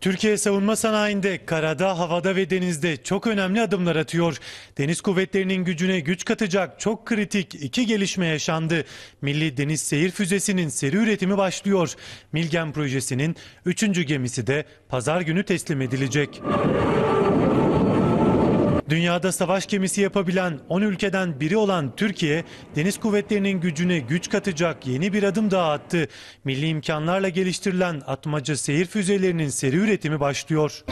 Türkiye savunma sanayinde karada, havada ve denizde çok önemli adımlar atıyor. Deniz kuvvetlerinin gücüne güç katacak çok kritik iki gelişme yaşandı. Milli Deniz Seyir Füzesi'nin seri üretimi başlıyor. Milgen projesinin üçüncü gemisi de pazar günü teslim edilecek. Dünyada savaş gemisi yapabilen 10 ülkeden biri olan Türkiye, deniz kuvvetlerinin gücüne güç katacak yeni bir adım daha attı. Milli imkanlarla geliştirilen atmaca seyir füzelerinin seri üretimi başlıyor.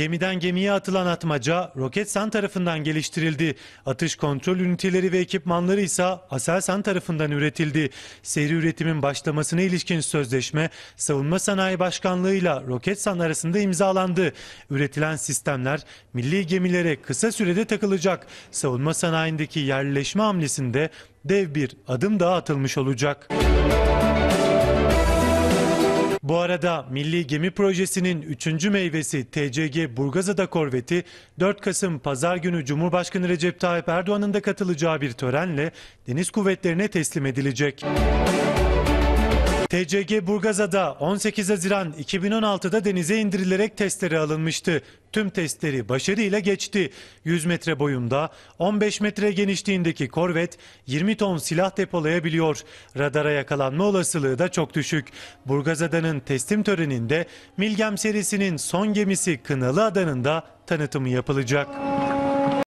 Gemiden gemiye atılan atmaca Roketsan tarafından geliştirildi. Atış kontrol üniteleri ve ekipmanları ise Aselsan tarafından üretildi. Seri üretimin başlamasına ilişkin sözleşme Savunma Sanayi Başkanlığı ile Roketsan arasında imzalandı. Üretilen sistemler milli gemilere kısa sürede takılacak. Savunma sanayindeki yerleşme hamlesinde dev bir adım daha atılmış olacak. Müzik bu arada Milli Gemi Projesi'nin 3. meyvesi TCG Burgazada korveti 4 Kasım Pazar günü Cumhurbaşkanı Recep Tayyip Erdoğan'ın da katılacağı bir törenle Deniz Kuvvetleri'ne teslim edilecek. Müzik TCG Burgazada 18 Haziran 2016'da denize indirilerek testleri alınmıştı. Tüm testleri başarıyla geçti. 100 metre boyunda, 15 metre genişliğindeki korvet 20 ton silah depolayabiliyor. Radara yakalanma olasılığı da çok düşük. Burgazada'nın teslim töreninde Milgem serisinin son gemisi Kınalı Adanın da tanıtımı yapılacak.